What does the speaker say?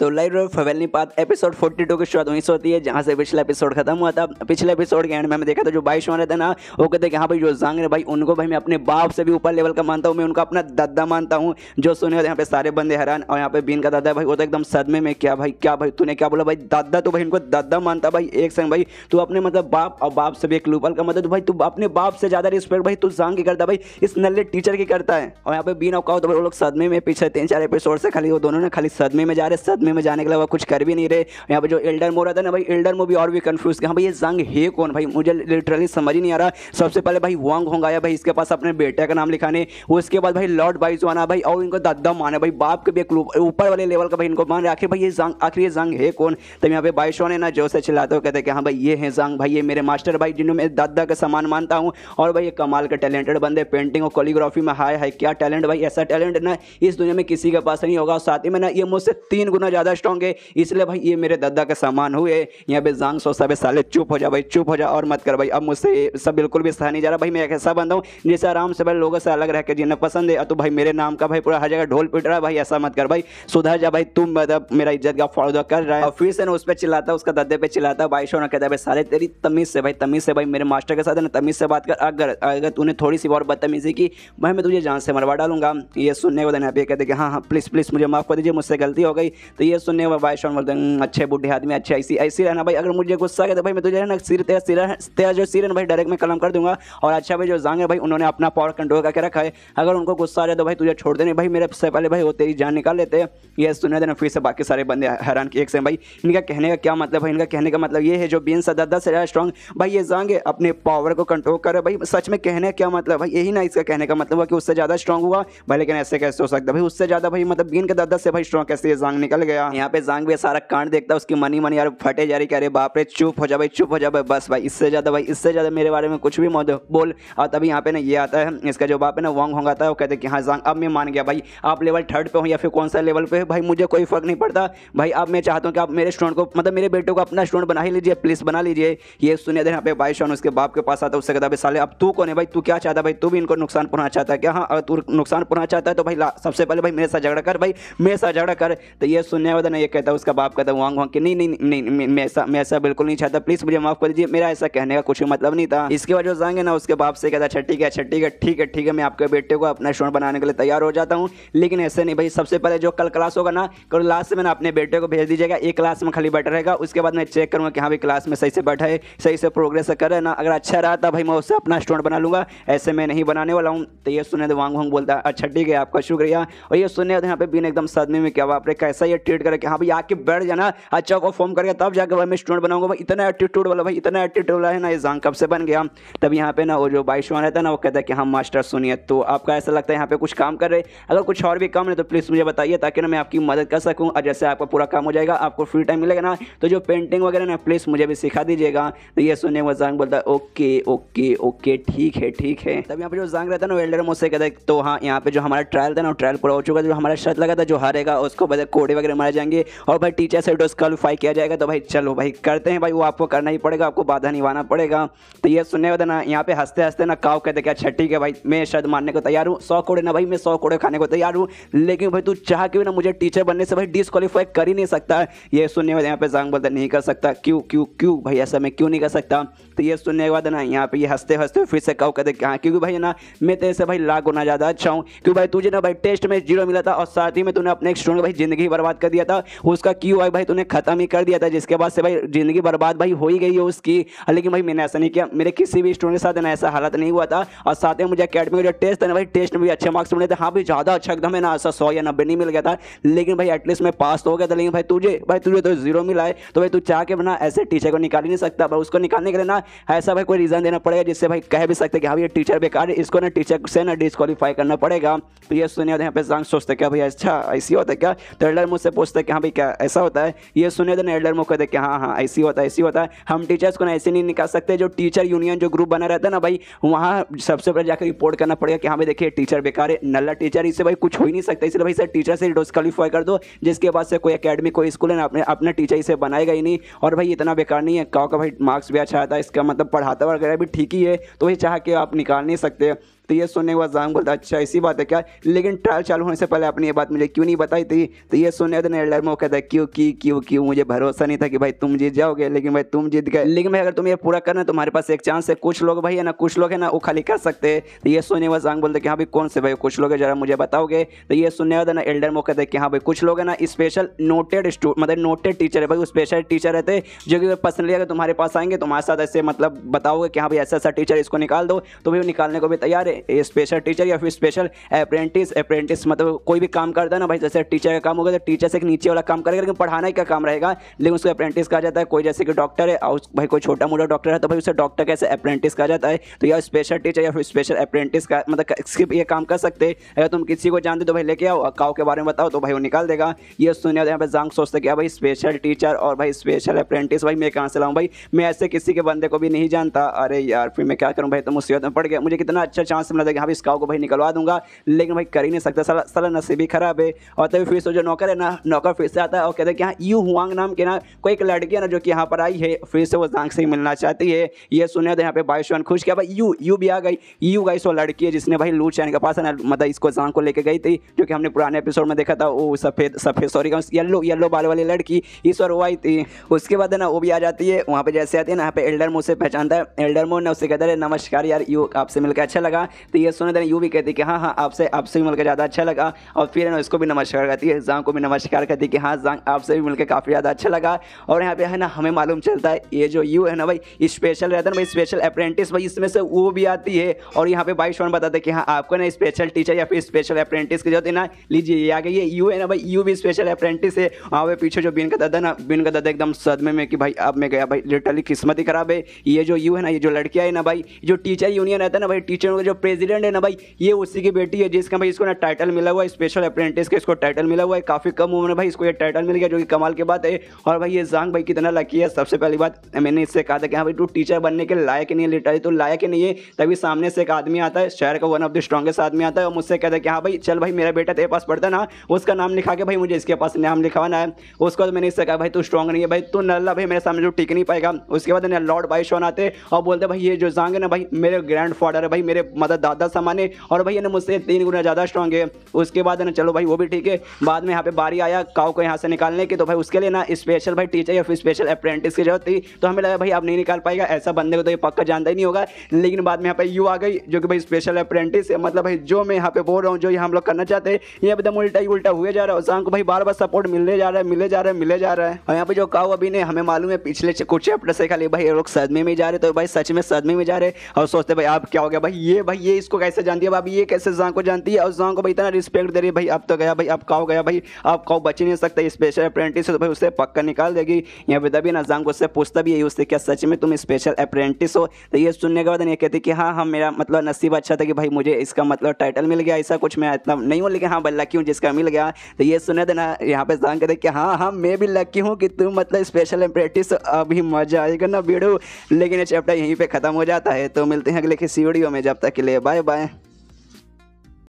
तो लाइव रॉय फवेलनी पात एपिसोड 42 की शुरुआत वहीं से होती है जहाँ से पिछला एपिसोड खत्म हुआ था पिछले एपिसोड के एंड में हमें देखा था जो बाईस वाले थे ना वो कहते हैं कि हाँ भाई जो जांग है भाई उनको भाई मैं अपने बाप से भी ऊपर लेवल का मानता हूँ मैं उनका अपना दादा मानता हूँ जो सुने होते यहाँ पे सारे बंदे हैरान और यहाँ पे बीन का दादा भाई वो तो एकदम सदमे में क्या भाई क्या भाई तूने क्या बोला भाई दादा तो भाई इनको दादा मानता भाई एक संग भाई तू अपने मतलब बाप और बाप से भी एक लूपल का मतलब तो भाई तू अपने बाप से ज़्यादा रिस्पेक्ट भाई तू जांग की करता भाई इस नल्ले टीचर की करता है और यहाँ पे बीन और कहो तो वो लोग सदमे में पीछे तीन चार एपिसोड से खाली वो दोनों ने खाली सदमे में जा रहे सदमे में में जाने के अलावा कुछ कर भी नहीं रहे यहाँ पर जो एल्डर मोर आता ना भाई एल्डर मो भी और भी कन्फ्यूज़ हाँ भाई ये जंग है कौन भाई मुझे लिटरली समझ ही नहीं आ रहा सबसे पहले भाई वांग होंग आया भाई इसके पास अपने बेटे का नाम लिखाने उसके बाद भाई लॉर्ड बाइज आना भाई और इनको दद्दम माना भाई बाप के भी एक ऊपर वाले लेवल का भाई इनको मान रहे आखिर भाई ये जंग आखिर ये जंग है कौन तो यहाँ पे बाइस ने ना जो से चिल्लाते हो कहते कि हाँ भाई ये है जंग भाई ये मेरे मास्टर भाई जिन्होंने मैं दादा का सामान मानता हूँ और भाई ये कमाल का टैलेंटेड बंदे पेंटिंग और कोलीग्राफी में हाई हाय क्या टैलेंट भाई ऐसा टैलेंट ना इस दुनिया में किसी के पास नहीं होगा साथ ही में ना ये मुझसे तीन गुना ज़्यादा स्ट्रॉन्ग है इसलिए भाई ये मेरे दादा का सामान हुए यहाँ पे जांग सो सब साले चुप हो जा भाई चुप हो जा और मत कर भाई अब मुझसे सब बिल्कुल भी सहा नहीं जा रहा भाई मैं ऐसा बंदा हूँ जिससे आराम से भाई लोगों से अलग रह के जिन्हें पसंद है तो भाई मेरे नाम का भाई पूरा हर जगह ढोल पिट रहा है भाई ऐसा मत कर भाई सुधर जा भाई तुम मतलब मेरा इज्जत का फौदा कर रहा है फिर से ना उस पर चिल्लाता उसका दद्दे पे चिल्लाता है भाई शो ना कहता भाई साले तेरी तमीज़ से भाई तमीज़ से भाई मेरे मास्टर के साथ ना तमीज़ से बात कर अगर अगर तूने थोड़ी सी और बदतमीज़ी की भाई मैं तुझे जान से मरवा डालूंगा ये सुनने को देना पे कहते कि हाँ हाँ प्लीज़ प्लीज़ मुझे माफ़ कर दीजिए मुझसे गलती हो गई तो ये सुनने भाई शोन बोलते अच्छे बुढ़े आदमी अच्छे ऐसी ऐसी रहना भाई अगर मुझे गुस्सा गया तो भाई मैं तुझे ना सिर तेरा सिर तेरा जो सिर है भाई डायरेक्ट मैं कलम कर दूंगा और अच्छा भाई जो जांग है भाई उन्होंने अपना पावर कंट्रोल करके रखा है अगर उनको गुस्सा आ जाए तो भाई तुझे छोड़ देने भाई मेरे से पहले भाई वो तेरी जान निकाल लेते हैं ये सुनने देना फिर से बाकी सारे बंदे हैरान किए एक से भाई इनका कहने का क्या मतलब है इनका कहने का मतलब ये है जो बीन सदा दस हज़ार स्ट्रॉन्ग भाई ये जांगे अपने पावर को कंट्रोल करे भाई सच में कहने का क्या मतलब भाई यही ना इसका कहने का मतलब हुआ कि उससे ज़्यादा स्ट्रॉन्ग हुआ भाई लेकिन ऐसे कैसे हो सकता है भाई उससे ज़्यादा भाई मतलब बीन के दादा से भाई स्ट्रॉन्ग कैसे ये जांग निकल गया यहाँ पे जांग भी सारा कांड देखता है उसकी मनी मनी यार फटे जा रही अरे बाप रे चुप हो जा भाई चुप हो जा भाई बस भाई इससे ज्यादा भाई इससे ज्यादा मेरे बारे में कुछ भी मौत बोल और तभी यहाँ पे ना ये आता है इसका जो बाप है ना वॉन्ग होंग आता है वो कहते हैं कि हाँ जांग अब मैं मान गया भाई आप लेवल थर्ड पे हो या फिर कौन सा लेवल पे भाई मुझे कोई फर्क नहीं पड़ता भाई अब मैं चाहता हूँ कि आप मेरे स्टूडेंट को मतलब मेरे बेटे को अपना स्टूडेंट बना ही लीजिए प्लीज बना लीजिए ये सुनिए यहाँ पे भाई शॉन उसके बाप के पास आता है उससे कहता साले अब तू कौन है भाई तू क्या चाहता भाई तू भी इनको नुकसान पहुंचा चाहता है क्या हाँ अगर तू नुकसान पहुंचा चाहता है तो भाई सबसे पहले भाई मेरे साथ झगड़ा कर भाई मेरे साथ झगड़ा कर तो ये सुनने वाला ना ये कहता उसका बाप कहता वांग वांग के नहीं नहीं नहीं, नहीं मैं ऐसा मैं ऐसा बिल्कुल नहीं चाहता प्लीज़ मुझे माफ़ कर दीजिए मेरा ऐसा कहने का कुछ मतलब नहीं था इसके बाद जो जाएंगे ना उसके बाप से कहता छठी अच्छा, क्या है अच्छा ठीक है ठीक है ठीक है मैं आपके बेटे को अपना शोर बनाने के लिए तैयार हो जाता हूँ लेकिन ऐसे नहीं भाई सबसे पहले जो कल क्लास होगा ना कल क्लास में ना अपने बेटे को भेज दीजिएगा एक क्लास में खाली बैठ रहेगा उसके बाद मैं चेक करूँगा कि हाँ भाई क्लास में सही से बैठा है सही से प्रोग्रेस कर रहे ना अगर अच्छा रहा था भाई मैं उससे अपना स्टोर बना लूँगा ऐसे मैं नहीं बनाने वाला हूँ तो ये सुने वांग वांग बोलता है अच्छा ठीक है आपका शुक्रिया और ये सुने यहाँ पे बिन एकदम सदमे में क्या बाप रे कैसा ये ट्वीट करके हाँ भाई आके बैठ जाना अच्छा को फॉर्म करके तब जाकर भाई मैं स्टूडेंट बनाऊंगा भाई इतना एटीट्यूड वाला भाई इतना एटीट्यूड वाला है ना ये जांग कब से बन गया तब यहाँ पे ना वो जो बाईस रहता है ना वो कहता है कि हम हाँ, मास्टर सुनिए तो आपका ऐसा लगता है यहाँ पे कुछ काम कर रहे अगर कुछ और भी काम है तो प्लीज़ मुझे बताइए ताकि ना मैं आपकी मदद कर सकूँ और जैसे आपका पूरा काम हो जाएगा आपको फ्री टाइम मिलेगा ना तो जो पेंटिंग वगैरह ना प्लीज़ मुझे भी सिखा दीजिएगा तो ये सुनने वो जांग बोलता है ओके ओके ओके ठीक है ठीक है तब यहाँ पर जो जांग रहता है ना वेल्डर मुझसे कहता है तो हाँ यहाँ पे जो हमारा ट्रायल था ना ट्रायल पूरा हो चुका जो हमारा शर्त लगा था जो हारेगा उसको कोडे वगैरह मारे जाएंगे और भाई टीचर से डिस्कालीफाई किया जाएगा तो भाई चलो भाई करते हैं भाई वो आपको करना ही पड़ेगा आपको बाधा निभाना पड़ेगा तो ये सुनने वाले ना यहाँ पे हंसते हंसते ना काव कहते क्या अच्छा ठीक है भाई मैं शर्द मारने को तैयार हूँ सौ कोड़े ना भाई मैं सौ कोड़े खाने को तैयार हूँ लेकिन भाई तू चाह क्यों ना मुझे टीचर बनने से भाई डिस्कालीफाई कर ही नहीं सकता ये सुनने वाले यहाँ पे जांग बोलता नहीं कर सकता क्यों क्यों क्यों भाई ऐसा मैं क्यों नहीं कर सकता तो ये सुनने के बाद ना यहाँ पे ये हंसते हंसते फिर से काव कहते हाँ क्योंकि भाई ना मैं तेरे से भाई लाख गुना ज़्यादा अच्छा हूँ क्योंकि भाई तुझे ना भाई टेस्ट में जीरो मिला था और साथ ही में तूने अपने एक स्टूडेंट भाई जिंदगी बर्बाद कर कर दिया था उसका क्यों आई भाई तूने ख़त्म ही कर दिया था जिसके बाद से भाई ज़िंदगी बर्बाद भाई हो ही गई है उसकी लेकिन भाई मैंने ऐसा नहीं किया मेरे किसी भी स्टूडेंट के साथ ना ऐसा हालत नहीं हुआ था और साथ में मुझे अकेडमी का जो टेस्ट था ना भाई टेस्ट में भी अच्छे मार्क्स मिले थे हाँ भाई ज़्यादा अच्छा एकदम है ना ऐसा सौ या नब्बे नहीं मिल गया था लेकिन भाई एटलीस्ट मैं पास तो हो गया था लेकिन भाई तुझे भाई तुझे तो जीरो मिला है तो भाई तू चाह के बना ऐसे टीचर को निकाल ही नहीं सकता भाई उसको निकालने के लिए ना ऐसा भाई कोई रीज़न देना पड़ेगा जिससे भाई कह भी सकते कि हाँ ये टीचर बेकार है इसको ना टीचर से ना डिस्कालीफाई करना पड़ेगा तो ये सुनिए यहाँ पे सोचते क्या भाई अच्छा ऐसी होता क्या तो मुझसे पूछता है कि हाँ भाई क्या ऐसा होता है ये सुने देना तो एल्डर मुख कहते कि हाँ हाँ ऐसी होता है ऐसी होता है हम टीचर्स को ना ऐसे नहीं निकाल सकते जो टीचर यूनियन जो ग्रुप बना रहता है ना भाई वहाँ सबसे पहले जाकर रिपोर्ट करना पड़ेगा कि हाँ भाई देखिए टीचर बेकार है नल्ला टीचर इससे भाई कुछ हो ही नहीं सकता इसलिए भाई सर टीचर से डिस्कालीफाई कर दो जिसके बाद से कोई अकेडमी कोई स्कूल है अपने अपना टीचर इसे बनाएगा ही नहीं और भाई इतना बेकार नहीं है कहो का भाई मार्क्स भी अच्छा आता है इसका मतलब पढ़ाता वगैरह भी ठीक ही है तो वही चाह के आप निकाल नहीं सकते तो ये सुनने के बाद जान बोलता अच्छा इसी बात है क्या लेकिन ट्रायल चालू होने से पहले आपने ये बात मुझे क्यों नहीं बताई थी तो ये सुनने तो एल्डर में कहता है क्यों की क्यों क्यों मुझे भरोसा नहीं था कि भाई तुम जीत जाओगे लेकिन भाई तुम जीत गए लेकिन भाई अगर तुम ये पूरा करना तुम्हारे तो पास एक चांस है कुछ लोग भाई है ना कुछ लोग है ना वो खाली कर सकते हैं तो ये सुनने वाला जांग बोलते कि हाँ भाई कौन से भाई कुछ लोग है जरा मुझे बताओगे तो ये सुनने वाला ना एल्डर मौके था कि हाँ भाई कुछ लोग है ना स्पेशल नोटेड मतलब नोटेड टीचर है भाई स्पेशल टीचर रहते जो कि पर्सनली अगर तुम्हारे पास आएंगे तो तुम्हारे साथ ऐसे मतलब बताओगे कि हाँ भाई ऐसा ऐसा टीचर इसको निकाल दो तो भाई निकालने को भी तैयार है स्पेशल टीचर या फिर स्पेशल अप्रेंटिस अप्रेंटिस मतलब कोई भी काम करता है ना भाई जैसे टीचर का काम होगा तो टीचर से नीचे वाला काम करेगा लेकिन पढ़ाने का काम रहेगा लेकिन उसको अप्रेंटिस कहा जाता है कोई जैसे कि डॉक्टर है और भाई कोई छोटा मोटा डॉक्टर है तो भाई उसे डॉक्टर कैसे अप्रेंटिस कहा जाता है तो या स्पेशल टीचर या फिर स्पेशल अप्रेंटिस का मतलब ये काम कर सकते अगर तुम किसी को जानते तो भाई लेके आओ काव के बारे में बताओ तो भाई वो निकाल देगा ये सुनने यहाँ पर जांग सोचते क्या भाई स्पेशल टीचर और भाई स्पेशल अप्रेंटिस भाई मैं कहाँ से लाऊँ भाई मैं ऐसे किसी के बंदे को भी नहीं जानता अरे यार फिर मैं क्या करूँ भाई तो मुसीबत में पड़ गया मुझे कितना अच्छा चांस से मिला था कि हाँ इस काव को भाई निकलवा दूंगा लेकिन भाई कर ही नहीं सकता सारा सारा नसीबी खराब है और तभी फिर से जो नौकर है ना नौकर फिर से आता है और कहते हैं कि हाँ यू हुआंग नाम के ना कोई एक लड़की है ना जो कि यहाँ पर आई है फिर से वो जांग से मिलना चाहती है ये सुने तो यहाँ पे बाईशवान खुश किया भाई यू यू भी आ गई यू गई सो लड़की है जिसने भाई लू चैन के पास है ना मतलब इसको जांग को लेकर गई थी जो कि हमने पुराने एपिसोड में देखा था वो सफ़ेद सफ़ेद सॉरी येल्लो येल्लो बाल वाली लड़की इस और वो आई थी उसके बाद ना वो भी आ जाती है वहाँ पर जैसे आती है ना यहाँ पे एल्डर मुझसे पहचानता है एल्डर मोह ने उससे कहता है नमस्कार यार यू आपसे मिलकर अच्छा लगा तो ये सुने देने यूँ भी कहती कि हाँ हाँ आपसे आपसे भी मिलकर ज़्यादा अच्छा लगा और फिर इसको उसको भी नमस्कार करती है जांग को भी नमस्कार करती कि हाँ जांग आपसे भी मिलकर काफ़ी ज़्यादा अच्छा लगा और यहाँ पे है ना हमें मालूम चलता है ये जो यू है ना भाई स्पेशल रहता है ना भाई स्पेशल अप्रेंटिस भाई इसमें से वो भी आती है और यहाँ पे भाई शोन बताते कि हाँ आपको ना स्पेशल टीचर या फिर स्पेशल अप्रेंटिस की जो है ना लीजिए ये आगे ये यू है ना भाई यू भी स्पेशल अप्रेंटिस है वहाँ पे पीछे जो बिन का दादा ना बिन का दादा एकदम सदमे में कि भाई अब मैं गया भाई लिटरली किस्मत ही खराब है ये जो यू है ना ये जो लड़कियाँ है ना भाई जो टीचर यूनियन रहता है ना भाई टीचर जो प्रेसिडेंट है ना भाई ये उसी की बेटी है जिसका भाई इसको ना टाइटल मिला हुआ है स्पेशल अप्रेंटिस का इसको टाइटल मिला हुआ है काफ़ी कम उम्र में भाई इसको ये टाइटल मिल गया जो कि कमाल की बात है और भाई ये जांग भाई कितना लकी है सबसे पहली बात मैंने इससे कहा था कि हाँ भाई तू टीचर बनने के लायक नहीं है लिटरली तो लायक नहीं है तभी सामने से एक आदमी आता है शहर का वन ऑफ द स्ट्रॉगेस्ट आदमी आता है और मुझसे कहता है कि हाँ भाई चल भाई मेरा बेटा तेरे पास पढ़ता ना उसका नाम लिखा के भाई मुझे इसके पास नाम लिखाना है उसके बाद मैंने इससे कहा भाई तू स्ट्रॉग नहीं है भाई तू नल्ला भाई मेरे सामने जो टिक नहीं पाएगा उसके बाद लॉर्ड बाई शोन आते और बोलते भाई ये जो जांग है ना भाई मेरे ग्रैंड फादर है भाई मेरे मतलब दादा सामान है और भैया ने मुझसे तीन गुना ज़्यादा स्ट्रॉन्ग है उसके बाद ना चलो भाई वो भी ठीक है बाद में यहाँ पे बारी आया काउ को यहाँ से निकालने की तो भाई उसके लिए ना स्पेशल भाई टीचर या फिर स्पेशल अप्रेंटिस की जरूरत थी तो हमें लगा भाई आप नहीं निकाल पाएगा ऐसा बंदे को तो ये पक्का जानता ही नहीं होगा लेकिन बाद में यहाँ पे यू आ गई जो कि भाई स्पेशल अप्रेंटिस है मतलब भाई जो मैं यहाँ पे बोल रहा हूँ जो ये हम लोग करना चाहते हैं ये एकदम उल्टा ही उल्टा हुए जा रहा है उस को भाई बार बार सपोर्ट मिलने जा रहा है मिले जा रहा है मिले जा रहा है और यहाँ पे जो काउ अभी ने हमें मालूम है पिछले कुछ चैप्टर से खाली भाई लोग सदमे में जा रहे तो भाई सच में सदमे में जा रहे और सोचते भाई आप क्या हो गया भाई ये भाई भाई ये इसको कैसे जानती है भाभी ये कैसे जहाँ को जानती है और जहाँ को भाई इतना रिस्पेक्ट दे रही है भाई अब तो गया भाई अब कहो गया भाई अब कहो बच नहीं सकता स्पेशल अप्रेंटिस तो भाई उससे पक्का निकाल देगी यहाँ पे तभी ना जहाँ को उससे पूछता भी है उससे क्या सच में तुम स्पेशल अप्रेंटिस हो तो ये सुनने के बाद नहीं कहती कि हाँ हाँ मेरा मतलब नसीब अच्छा था कि भाई मुझे इसका मतलब टाइटल मिल गया ऐसा कुछ मैं इतना नहीं हूँ लेकिन हाँ भाई लकी हूँ जिसका मिल गया तो ये सुने देना यहाँ पे जहाँ कहते कि हाँ हाँ मैं भी लकी हूँ कि तुम मतलब स्पेशल अप्रेंटिस अभी मजा आएगा ना बीड़ू लेकिन ये चैप्टर यहीं पर ख़त्म हो जाता है तो मिलते हैं अगले किसी वीडियो में जब तक के लिए बाय बाय